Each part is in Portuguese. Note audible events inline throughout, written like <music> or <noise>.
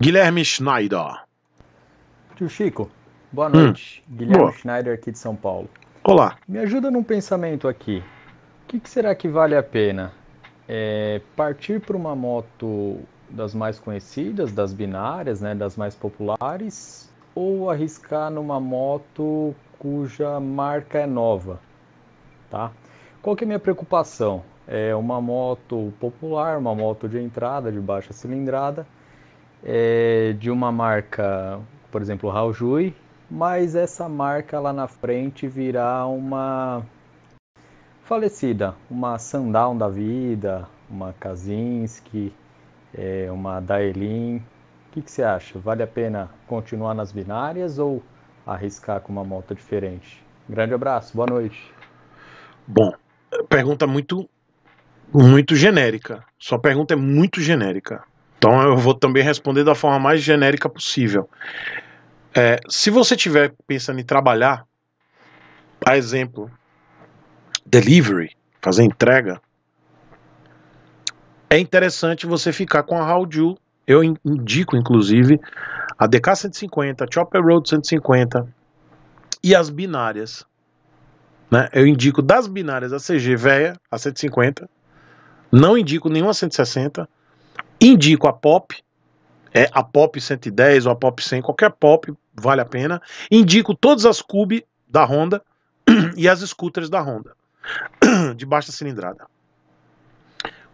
Guilherme Schneider. Tio Chico, boa hum. noite. Hum, Guilherme boa. Schneider aqui de São Paulo. Olá. Me ajuda num pensamento aqui. O que, que será que vale a pena? É partir para uma moto das mais conhecidas, das binárias, né, das mais populares, ou arriscar numa moto cuja marca é nova, tá? Qual que é a minha preocupação? É uma moto popular, uma moto de entrada, de baixa cilindrada, é, de uma marca, por exemplo, Raojui, mas essa marca lá na frente virá uma falecida, uma Sandown da vida, uma Kazinski, é, uma Daelin. O que, que você acha? Vale a pena continuar nas binárias ou arriscar com uma moto diferente? Grande abraço, boa noite. Bom, pergunta muito muito genérica. Sua pergunta é muito genérica. Então eu vou também responder da forma mais genérica possível. É, se você estiver pensando em trabalhar, por exemplo, delivery, fazer entrega, é interessante você ficar com a Howju. Eu indico, inclusive, a DK 150, a Chopper Road 150 e as binárias. Né? Eu indico das binárias a CG Veia a 150. Não indico nenhuma 160 Indico a Pop, é a Pop 110 ou a Pop 100, qualquer Pop vale a pena. Indico todas as Cube da Honda <clears throat> e as scooters da Honda <clears throat> de baixa cilindrada.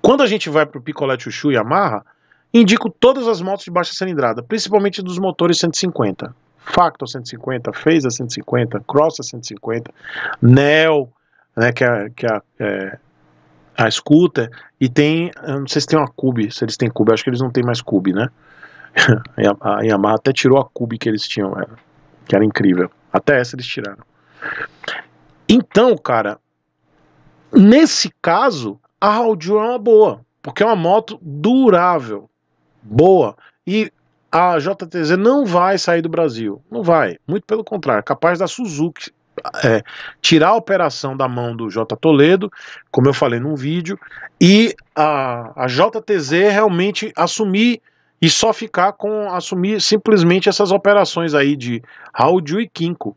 Quando a gente vai para o Picolé Chuchu e Yamaha, indico todas as motos de baixa cilindrada, principalmente dos motores 150. Factor 150, Phaser 150, Cross 150, Neo, né, que é, que é, é a escuta, e tem, não sei se tem uma Cube, se eles têm Cube, acho que eles não têm mais Cube, né? <laughs> a Yamaha até tirou a Cube que eles tinham, né? que era incrível. Até essa eles tiraram. Então, cara, nesse caso, a Audio é uma boa, porque é uma moto durável, boa. E a JTZ não vai sair do Brasil, não vai. Muito pelo contrário, capaz da Suzuki é, tirar a operação da mão do J. Toledo, como eu falei num vídeo, e a, a JTZ realmente assumir e só ficar com assumir simplesmente essas operações aí de Raul e Kinko.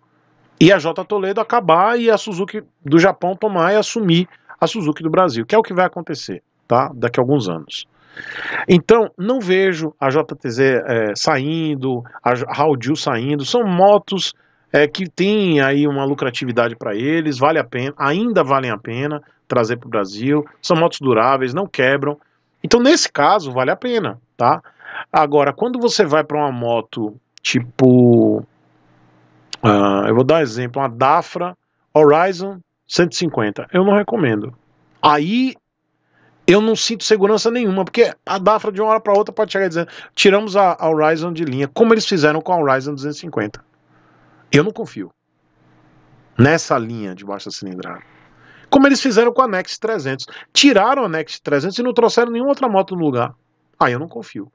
E a J. Toledo acabar e a Suzuki do Japão tomar e assumir a Suzuki do Brasil, que é o que vai acontecer tá? daqui a alguns anos. Então, não vejo a JTZ é, saindo, a Raudil saindo, são motos é que tem aí uma lucratividade para eles, vale a pena, ainda valem a pena trazer para o Brasil, são motos duráveis, não quebram. Então, nesse caso, vale a pena, tá? Agora, quando você vai para uma moto tipo. Uh, eu vou dar um exemplo, uma Dafra Horizon 150. Eu não recomendo. Aí eu não sinto segurança nenhuma, porque a Dafra de uma hora para outra pode chegar dizendo: tiramos a, a Horizon de linha, como eles fizeram com a Horizon 250. Eu não confio nessa linha de baixa cilindrada. Como eles fizeram com a Nex 300. Tiraram a Nex 300 e não trouxeram nenhuma outra moto no lugar. Aí ah, eu não confio.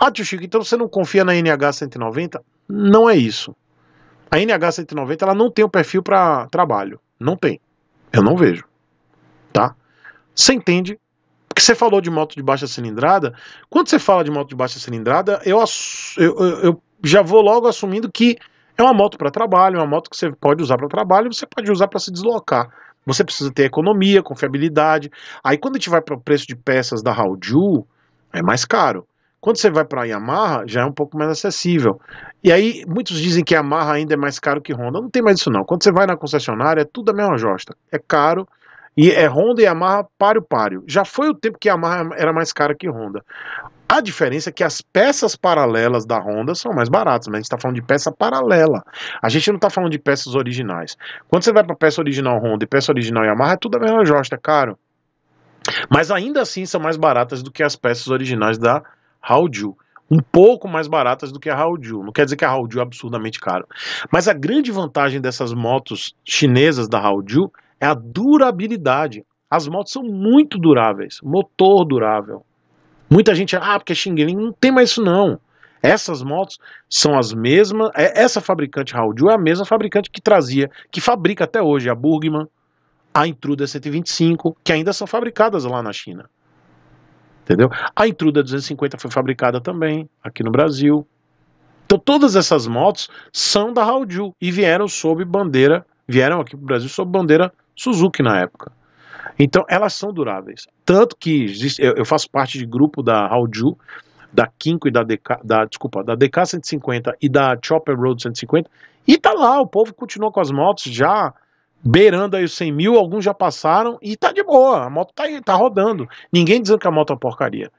Ah, tio Chico, então você não confia na NH190? Não é isso. A NH190 ela não tem o um perfil para trabalho. Não tem. Eu não vejo. Tá? Você entende? Porque você falou de moto de baixa cilindrada. Quando você fala de moto de baixa cilindrada, eu, eu, eu já vou logo assumindo que é uma moto para trabalho, é uma moto que você pode usar para trabalho, você pode usar para se deslocar. Você precisa ter economia, confiabilidade. Aí quando a gente vai para o preço de peças da Haoju, é mais caro. Quando você vai para a Yamaha, já é um pouco mais acessível. E aí, muitos dizem que a Yamaha ainda é mais caro que Honda. Não tem mais isso, não. Quando você vai na concessionária, é tudo a mesma josta. É caro. E é Honda e Yamaha páreo páreo. Já foi o tempo que a Yamaha era mais cara que Honda. A diferença é que as peças paralelas da Honda são mais baratas, mas a gente está falando de peça paralela. A gente não está falando de peças originais. Quando você vai para peça original Honda e peça original Yamaha, é tudo a mesma josta, é caro. Mas ainda assim são mais baratas do que as peças originais da Hauju. Um pouco mais baratas do que a Hauju. Não quer dizer que a Hauju é absurdamente caro. Mas a grande vantagem dessas motos chinesas da Hauju é a durabilidade. As motos são muito duráveis, motor durável, Muita gente, ah, porque é Xing Ling, não tem mais isso não. Essas motos são as mesmas, é, essa fabricante Raul é a mesma fabricante que trazia, que fabrica até hoje a Burgman, a Intruda 125, que ainda são fabricadas lá na China. Entendeu? A Intruda 250 foi fabricada também aqui no Brasil. Então todas essas motos são da Raul e vieram sob bandeira, vieram aqui para o Brasil sob bandeira Suzuki na época. Então, elas são duráveis. Tanto que existe, eu, eu, faço parte de grupo da Haoju, da Kinko e da DK, da, desculpa, da DK 150 e da Chopper Road 150, e tá lá, o povo continua com as motos já beirando aí os 100 mil, alguns já passaram e tá de boa, a moto tá, tá rodando. Ninguém dizendo que a moto é uma porcaria.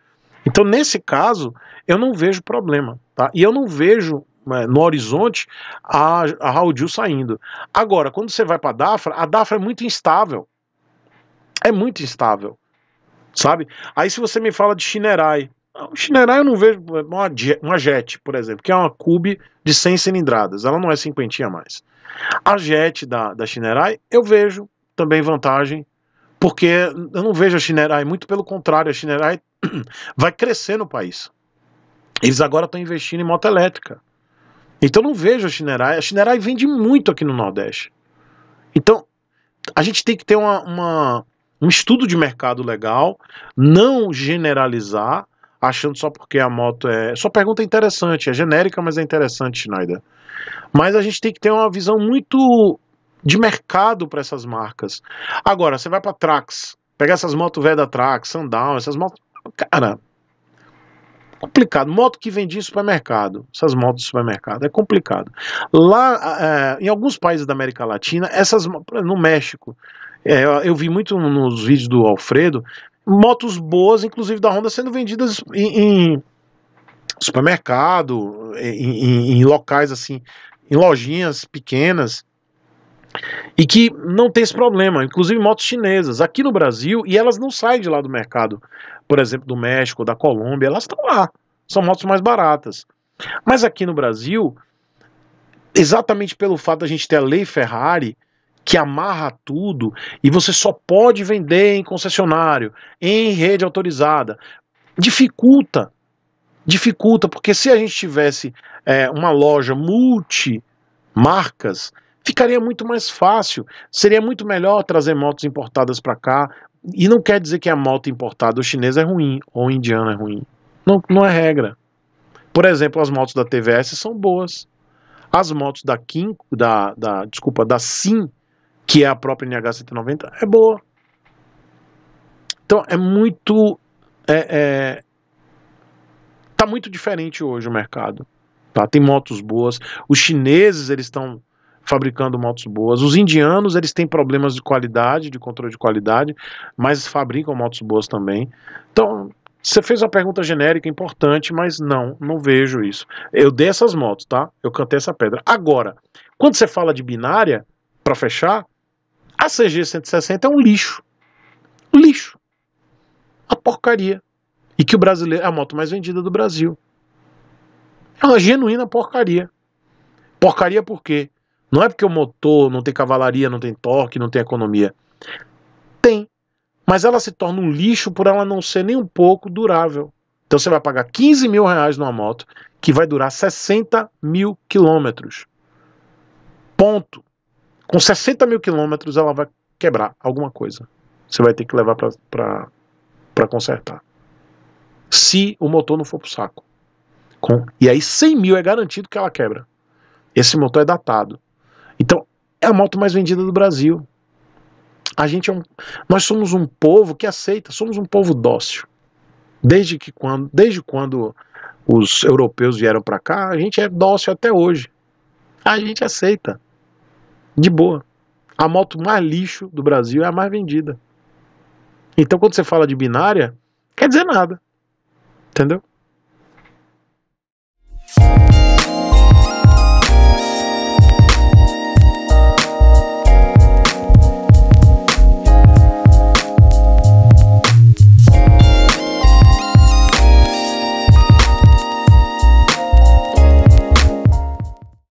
Então, nesse caso, eu não vejo problema, tá? E eu não vejo é, no horizonte a, a Raul saindo. Agora, quando você vai para a Dafra, a Dafra é muito instável é muito instável, sabe? Aí se você me fala de Shinerai, o Shinerai eu não vejo é uma, uma Jet, por exemplo, que é uma Cube de 100 cilindradas, ela não é cinquentinha mais. A Jet da, da Shinerai eu vejo também vantagem, porque eu não vejo a Shinerai, muito pelo contrário, a Shinerai <clears throat> vai crescer no país. Eles agora estão investindo em moto elétrica. Então não vejo a Shinerai. A Shinerai vende muito aqui no Nordeste. Então a gente tem que ter uma, uma, um estudo de mercado legal, não generalizar, achando só porque a moto é. Sua pergunta é interessante, é genérica, mas é interessante, Schneider. Mas a gente tem que ter uma visão muito de mercado para essas marcas. Agora, você vai para Trax, pegar essas motos velhas da Trax, Sundown, essas motos. Cara, complicado. Moto que vende em supermercado, essas motos de supermercado, é complicado. Lá, é, em alguns países da América Latina, essas no México, é, eu vi muito nos vídeos do Alfredo motos boas, inclusive da Honda, sendo vendidas em, em supermercado, em, em, em locais assim, em lojinhas pequenas e que não tem esse problema, inclusive motos chinesas aqui no Brasil e elas não saem de lá do mercado, por exemplo, do México, da Colômbia, elas estão lá, são motos mais baratas. Mas aqui no Brasil, exatamente pelo fato da gente ter a lei Ferrari, que amarra tudo e você só pode vender em concessionário, em rede autorizada. Dificulta. Dificulta, porque se a gente tivesse é, uma loja multimarcas, ficaria muito mais fácil. Seria muito melhor trazer motos importadas para cá. E não quer dizer que a moto importada chinesa é ruim ou indiana é ruim. Não, não é regra. Por exemplo, as motos da TVS são boas. As motos da Kim, da, da desculpa, da Sim que é a própria NH190, é boa. Então é muito. É, é, tá muito diferente hoje o mercado. Tá? Tem motos boas. Os chineses eles estão fabricando motos boas. Os indianos eles têm problemas de qualidade, de controle de qualidade, mas fabricam motos boas também. Então você fez uma pergunta genérica importante, mas não, não vejo isso. Eu dei essas motos, tá? Eu cantei essa pedra. Agora, quando você fala de binária, para fechar, a CG 160 é um lixo. Lixo. A porcaria. E que o brasileiro é a moto mais vendida do Brasil. É uma genuína porcaria. Porcaria por quê? Não é porque o motor não tem cavalaria, não tem torque, não tem economia. Tem. Mas ela se torna um lixo por ela não ser nem um pouco durável. Então você vai pagar 15 mil reais numa moto que vai durar 60 mil quilômetros. Ponto com 60 mil quilômetros ela vai quebrar alguma coisa. Você vai ter que levar para consertar. Se o motor não for pro saco. Com, e aí 100 mil é garantido que ela quebra. Esse motor é datado. Então é a moto mais vendida do Brasil. A gente é um, nós somos um povo que aceita, somos um povo dócil. Desde que quando, desde quando os europeus vieram para cá, a gente é dócil até hoje. A gente aceita. De boa. A moto mais lixo do Brasil é a mais vendida. Então quando você fala de binária, quer dizer nada. Entendeu?